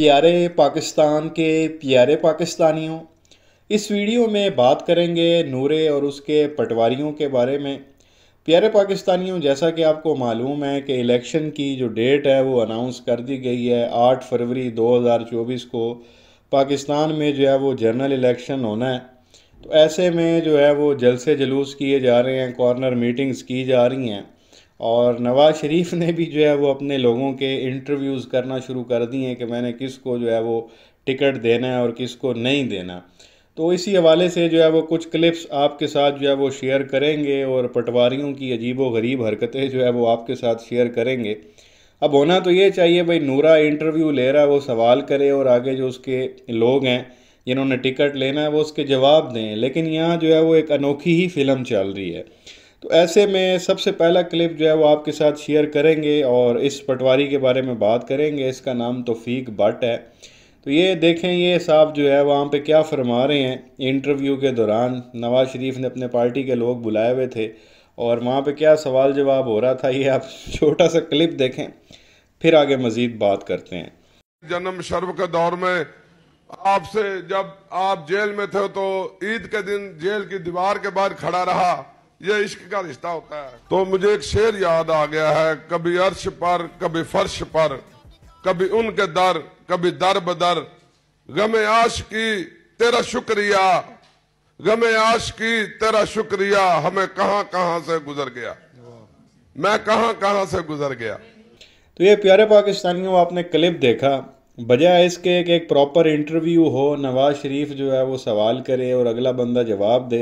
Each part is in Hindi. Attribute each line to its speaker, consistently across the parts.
Speaker 1: प्यारे पाकिस्तान के प्यारे पाकिस्तानियों इस वीडियो में बात करेंगे नूरे और उसके पटवारियों के बारे में प्यारे पाकिस्तानियों जैसा कि आपको मालूम है कि इलेक्शन की जो डेट है वो अनाउंस कर दी गई है 8 फरवरी 2024 को पाकिस्तान में जो है वो जनरल इलेक्शन होना है तो ऐसे में जो है वो जलसे जलूस किए जा रहे हैं कॉर्नर मीटिंग्स की जा रही हैं और नवाज़ शरीफ ने भी जो है वो अपने लोगों के इंटरव्यूज़ करना शुरू कर दिए हैं कि मैंने किस को जो है वो टिकट देना है और किस को नहीं देना तो इसी हवाले से जो है वो कुछ क्लिप्स आपके साथ जो है वो शेयर करेंगे और पटवारियों की अजीब व गरीब हरकतें जो है वो आपके साथ शेयर करेंगे अब होना तो ये चाहिए भाई नूरा इंटरव्यू ले रहा है वो सवाल करे और आगे जो उसके लोग हैं जिन्होंने टिकट लेना है वो उसके जवाब दें लेकिन यहाँ जो है वो एक अनोखी ही फिल्म चल रही है तो ऐसे में सबसे पहला क्लिप जो है वो आपके साथ शेयर करेंगे और इस पटवारी के बारे में बात करेंगे इसका नाम तोफीक भट्ट है तो ये देखें ये साहब जो है वहाँ पे क्या फरमा रहे हैं इंटरव्यू के दौरान नवाज़ शरीफ ने अपने पार्टी के लोग बुलाए हुए थे और वहाँ पर क्या सवाल जवाब हो रहा था ये आप छोटा सा क्लिप देखें फिर आगे मज़ीद बात करते हैं जन्म शर्व के दौर में आपसे जब आप जेल में थे तो ईद के दिन जेल की दीवार के बाद खड़ा रहा ये इश्क का रिश्ता होता है तो मुझे एक शेर याद आ गया है कभी अर्श पर कभी फर्श पर कभी उनके दर कभी दर बदर गमे आश की तेरा शुक्रिया गमे आश की तेरा शुक्रिया हमें कहां कहां से गुजर गया मैं कहां कहाँ से गुजर गया तो ये प्यारे पाकिस्तानियों आपने क्लिप देखा बजाय इसके एक एक प्रॉपर इंटरव्यू हो नवाज शरीफ जो है वो सवाल करे और अगला बंदा जवाब दे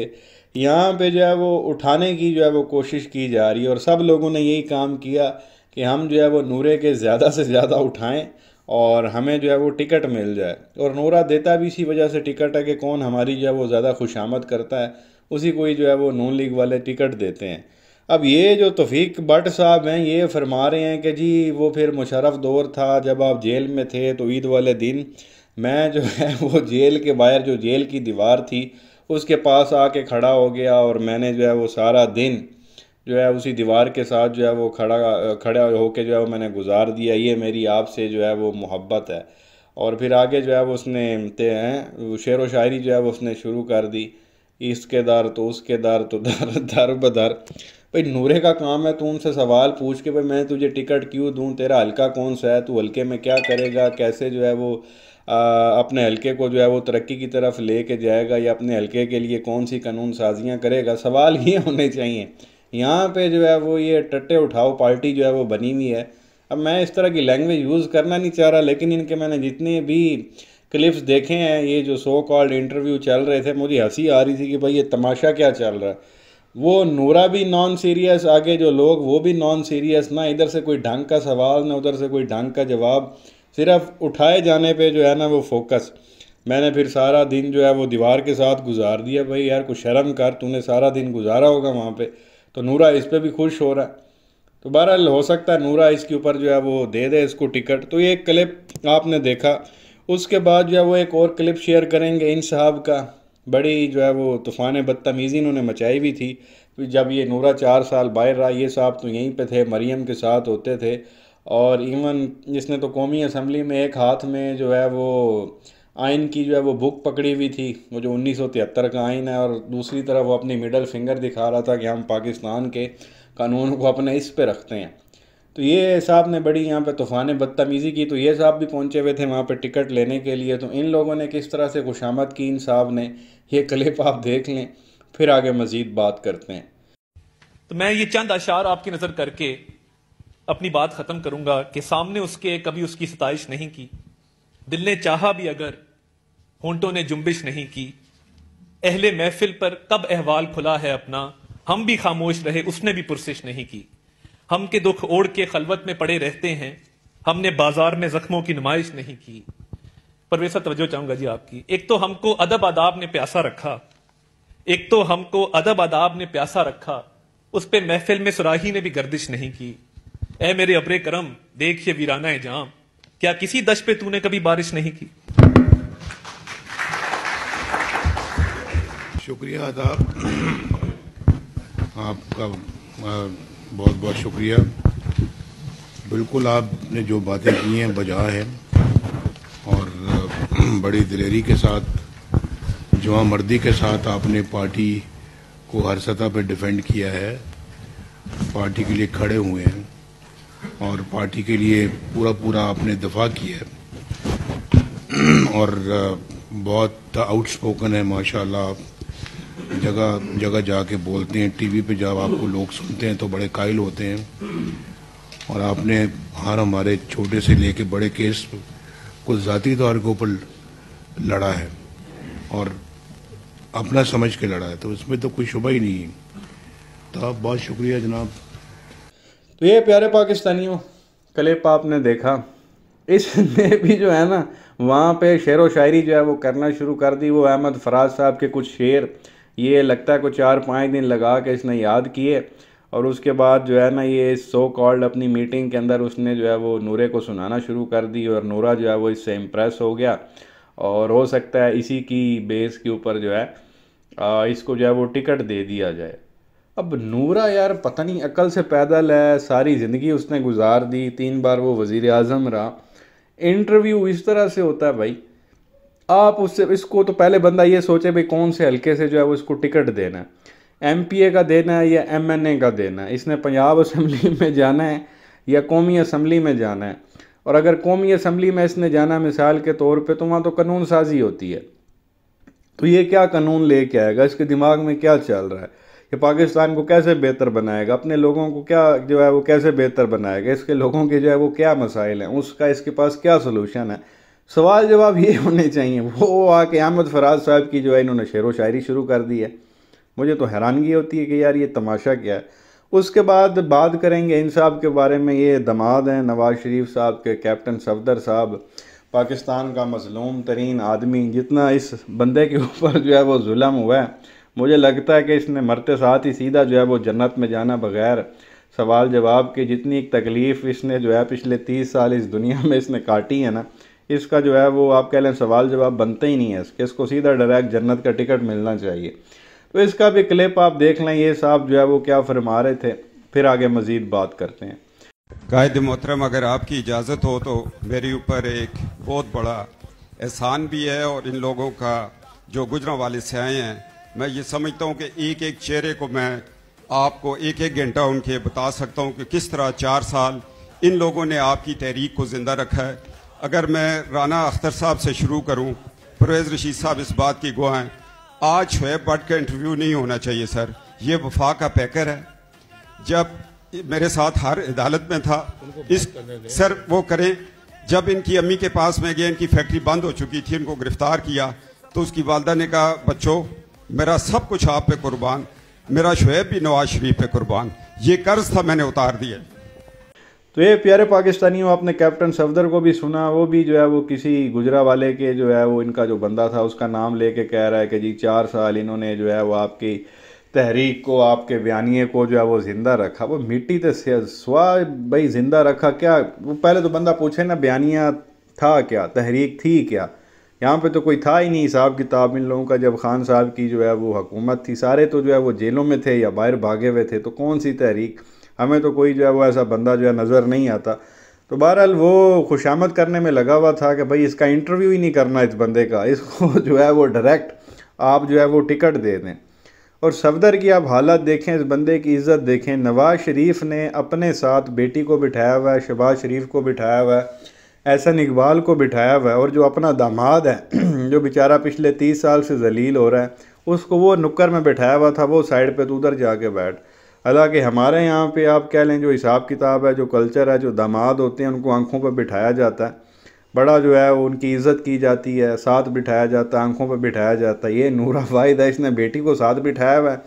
Speaker 1: यहाँ पे जो है वो उठाने की जो है वो कोशिश की जा रही है और सब लोगों ने यही काम किया कि हम जो है वो नूरे के ज़्यादा से ज़्यादा उठाएं और हमें जो है वो टिकट मिल जाए और नूरा देता भी इसी वजह से टिकट है कि कौन हमारी जो है वो ज़्यादा खुशामद करता है उसी को ही जो है वो नून लीग वाले टिकट देते हैं अब ये जो तोफ़ीक भट साहब हैं ये फरमा रहे हैं कि जी वो फिर मुशरफ दौर था जब आप जेल में थे तो ईद वाले दिन मैं जो है वो जेल के बाहर जो जेल की दीवार थी उसके पास आके खड़ा हो गया और मैंने जो है वो सारा दिन जो है उसी दीवार के साथ जो है वो खड़ा खड़ा होके जो है वो मैंने गुजार दिया ये मेरी आपसे जो है वो मोहब्बत है और फिर आगे जो है वो उसने हैं शेर व शायरी जो है वो उसने शुरू कर दी इसके दर तो उसके दर तो दर दर बदर भाई नूरे का काम है तू उनसे सवाल पूछ के भाई मैं तुझे टिकट क्यों दूँ तेरा हल्का कौन सा है तू हल्के में क्या करेगा कैसे जो है वो आ, अपने हल्के को जो है वो तरक्की की तरफ ले के जाएगा या अपने हल्के के लिए कौन सी कानून साजियाँ करेगा सवाल ये होने चाहिए यहाँ पे जो है वो ये टट्टे उठाओ पार्टी जो है वो बनी हुई है अब मैं इस तरह की लैंग्वेज यूज़ करना नहीं चाह रहा लेकिन इनके मैंने जितने भी क्लिप्स देखे हैं ये जो सो कॉल्ड इंटरव्यू चल रहे थे मुझे हंसी आ रही थी कि भाई ये तमाशा क्या चल रहा है वो नूरा भी नॉन सीरियस आगे जो लोग वो भी नॉन सीरियस ना इधर से कोई ढंग का सवाल ना उधर से कोई ढंग का जवाब सिर्फ उठाए जाने पे जो है ना वो फोकस मैंने फिर सारा दिन जो है वो दीवार के साथ गुजार दिया भाई यार कुछ शर्म कर तूने सारा दिन गुजारा होगा वहाँ पे तो नूरा इस पर भी खुश हो रहा है तो बहरहाल हो सकता है नूरा इसके ऊपर जो है वो दे दे इसको टिकट तो ये क्लिप आपने देखा उसके बाद जो है वो एक और क्लिप शेयर करेंगे इन साहब का बड़ी जो है वो तूफ़ान बदतमीज़ी इन्होंने मचाई भी थी तो जब ये नूरा चार साल बाहर रहा ये साहब तो यहीं पे थे मरीम के साथ होते थे और इवन इसने तो कौमी असम्बली में एक हाथ में जो है वो आइन की जो है वो बुक पकड़ी हुई थी वो जो उन्नीस का आइन है और दूसरी तरफ वो अपनी मिडल फिंगर दिखा रहा था कि हम पाकिस्तान के कानून को अपने इस पे रखते हैं तो ये साहब ने बड़ी यहाँ पे तूफ़ान बदतमीज़ी की तो ये साहब भी पहुँचे हुए थे वहाँ पे टिकट लेने के लिए तो इन लोगों ने किस तरह से खुशामद की इन साहब ने ये क्लिप आप देख लें फिर आगे मज़ीद बात करते हैं तो मैं ये चंद अशार आपकी नज़र करके अपनी बात ख़त्म करूँगा कि सामने उसके कभी उसकी सतश नहीं की दिल ने चाह भी अगर होंटों ने जुम्बिश नहीं की अहले महफिल पर कब अहवाल खुला है अपना हम भी खामोश रहे उसने भी पुरसिश नहीं की हम के दुख ओढ़ के खलवत में पड़े रहते हैं हमने बाजार में जख्मों की नुमाइश नहीं की पर वैसा तवज्जो चाहूंगा जी आपकी एक तो हमको अदब आदाब ने प्यासा रखा एक तो हमको अदब आदाब ने प्यासा रखा उस पर महफिल में सुराही ने भी गर्दिश नहीं की ए मेरे अबरे करम देखिए वीराना है जाम क्या किसी दश पे तूने कभी बारिश नहीं की शुक्रिया आदाब आपका बहुत बहुत शुक्रिया बिल्कुल आपने जो बातें की हैं बजा है और बड़ी दिलेरी के साथ जवा मर्दी के साथ आपने पार्टी को हर सतह पर डिफेंड किया है पार्टी के लिए खड़े हुए हैं और पार्टी के लिए पूरा पूरा आपने दफा किया है और बहुत आउटस्पोकन है माशाल्लाह आप जगह जगह जाके बोलते हैं टीवी पे जब आपको लोग सुनते हैं तो बड़े कायल होते हैं और आपने हर हमारे छोटे से लेके बड़े केस को ज़ाती तौर के ऊपर लड़ा है और अपना समझ के लड़ा है तो इसमें तो कोई शुभ ही नहीं है तो आप बहुत शुक्रिया जनाब तो ये प्यारे पाकिस्तानियों क्लिप आपने देखा इसने भी जो है ना वहाँ पे शेर व शायरी जो है वो करना शुरू कर दी वो अहमद फराज साहब के कुछ शेर ये लगता है कुछ चार पाँच दिन लगा के इसने याद किए और उसके बाद जो है ना ये सो कॉल्ड अपनी मीटिंग के अंदर उसने जो है वो नूरे को सुनाना शुरू कर दी और नूरा जो है वो इससे इम्प्रेस हो गया और हो सकता है इसी की बेस के ऊपर जो है आ, इसको जो है वो टिकट दे दिया जाए अब नूरा यार पता नहीं अकल से पैदल है सारी ज़िंदगी उसने गुजार दी तीन बार वो वज़ी अजम रहा इंटरव्यू इस तरह से होता है भाई आप उससे इसको तो पहले बंदा ये सोचे भाई कौन से हल्के से जो है वो इसको टिकट देना है एम का देना है या एम का देना है इसने पंजाब असम्बली में जाना है या कौमी असम्बली में जाना है और अगर कौमी असम्बली में इसने जाना मिसाल के तौर पे तो वहाँ तो कानून साजी होती है तो ये क्या कानून लेके आएगा इसके दिमाग में क्या चल रहा है कि पाकिस्तान को कैसे बेहतर बनाएगा अपने लोगों को क्या जो है वो कैसे बेहतर बनाएगा इसके लोगों के जो है वो क्या मसाइल हैं उसका इसके पास क्या सोल्यूशन है सवाल जवाब ये होने चाहिए वो आके अहमद फराज साहब की जो है इन्होंने शेर व शायरी शुरू कर दी है मुझे तो हैरानगी होती है कि यार ये तमाशा क्या है उसके बाद बात करेंगे इन साहब के बारे में ये दमाद हैं नवाज़ शरीफ साहब के कैप्टन सफदर साहब पाकिस्तान का मजलूम तरीन आदमी जितना इस बंदे के ऊपर जो है वो जुल्म हुआ है मुझे लगता है कि इसने मरते साथ ही सीधा जो है वो जन्नत में जाना बगैर सवाल जवाब के जितनी एक तकलीफ़ इसने जो है पिछले तीस साल इस दुनिया में इसने काटी है ना इसका जो है वो आप कह लें सवाल जवाब बनते ही नहीं है इसके इसको सीधा डायरेक्ट जन्नत का टिकट मिलना चाहिए तो इसका भी क्लिप आप देख लें ये साहब जो है वो क्या फरमा रहे थे फिर आगे मज़ीद बात करते हैं कायद मोहतरम अगर आपकी इजाज़त हो तो मेरे ऊपर एक बहुत बड़ा एहसान भी है और इन लोगों का जो गुजरा वाले से आए हैं मैं ये समझता हूँ कि एक एक चेहरे को मैं आपको एक एक घंटा उनके बता सकता हूँ कि किस तरह चार साल इन लोगों ने आपकी तहरीक को ज़िंदा रखा है अगर मैं राना अख्तर साहब से शुरू करूं परवेज़ रशीद साहब इस बात की गुआ हैं आज शुएब भट्ट का इंटरव्यू नहीं होना चाहिए सर ये वफा का पैकर है जब मेरे साथ हर अदालत में था इस सर वो करें जब इनकी अम्मी के पास में गया इनकी फैक्ट्री बंद हो चुकी थी इनको गिरफ्तार किया तो उसकी वालदा ने कहा बच्चों मेरा सब कुछ आप पे कुर्बान मेरा शुएब भी नवाज शरीफ पे कुर्बान ये कर्ज था मैंने उतार दिया तो ये प्यारे पाकिस्तानियों आपने कैप्टन सफदर को भी सुना वो भी जो है वो किसी गुजरा वाले के जो है वो इनका जो बंदा था उसका नाम लेके कह रहा है कि जी चार साल इन्होंने जो है वो आपकी तहरीक को आपके बयानिए को जो है वो ज़िंदा रखा वो मिट्टी तो स्वा भाई ज़िंदा रखा क्या वो पहले तो बंदा पूछे ना बयानिया था क्या तहरीक थी क्या यहाँ पे तो कोई था ही नहीं हिसाब किताब इन लोगों का जब खान साहब की जो है वो हुकूमत थी सारे तो जो है वो जेलों में थे या बाहर भागे हुए थे तो कौन सी तहरीक हमें तो कोई जो है वो ऐसा बंदा जो है नज़र नहीं आता तो बहरहाल वो खुशामद करने में लगा हुआ था कि भाई इसका इंटरव्यू ही नहीं करना इस बंदे का इसको जो है वो डायरेक्ट आप जो है वो टिकट दे दें और सफदर की आप हालत देखें इस बंदे की इज़्ज़त देखें नवाज़ शरीफ ने अपने साथ बेटी को बिठाया हुआ है शहबाज शरीफ को बिठाया हुआ है एहसन इकबाल को बिठाया हुआ है और जो अपना दामाद है जो बेचारा पिछले तीस साल से जलील हो रहा है उसको वो नुक्कर में बिठाया हुआ था वो साइड पे तो उधर जाके बैठ हालांकि हमारे यहाँ पे आप कह लें जो हिसाब किताब है जो कल्चर है जो दामाद होते हैं उनको आँखों पर बिठाया जाता है बड़ा जो है वो उनकी इज़्ज़त की जाती है साथ बिठाया जाता है आँखों पर बिठाया जाता है ये नूरा वाहिद है इसने बेटी को साथ बिठाया हुआ है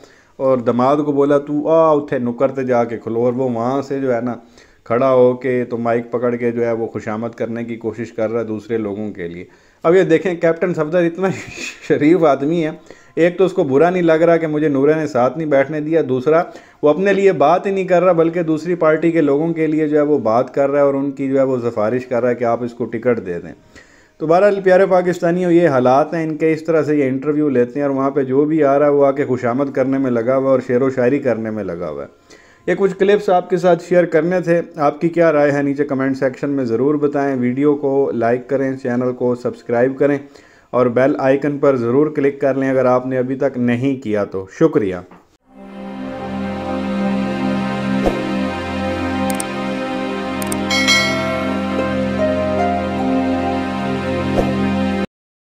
Speaker 1: और दामाद को बोला तू आ उठे नुकर ते जाके खुलो और वो वहाँ से जो है ना खड़ा हो के तो माइक पकड़ के जो है वो खुशामद करने की कोशिश कर रहा है दूसरे लोगों के लिए अब ये देखें कैप्टन सफदर इतना शरीफ आदमी है एक तो उसको बुरा नहीं लग रहा कि मुझे नूरा ने साथ नहीं बैठने दिया दूसरा वो अपने लिए बात ही नहीं कर रहा बल्कि दूसरी पार्टी के लोगों के लिए जो है वो बात कर रहा है और उनकी जो है वो सिफारिश कर रहा है कि आप इसको टिकट दे दें तो बहरहाल प्यारे पाकिस्तानियों ये हालात हैं इनके इस तरह से ये इंटरव्यू लेते हैं और वहाँ पर जो भी आ रहा है वो आके खुशामद करने में लगा हुआ है और शेर व शायरी करने में लगा हुआ है ये कुछ क्लिप्स आपके साथ शेयर करने थे आपकी क्या राय है नीचे कमेंट सेक्शन में ज़रूर बताएं वीडियो को लाइक करें चैनल को सब्सक्राइब करें और बेल आइकन पर ज़रूर क्लिक कर लें अगर आपने अभी तक नहीं किया तो शुक्रिया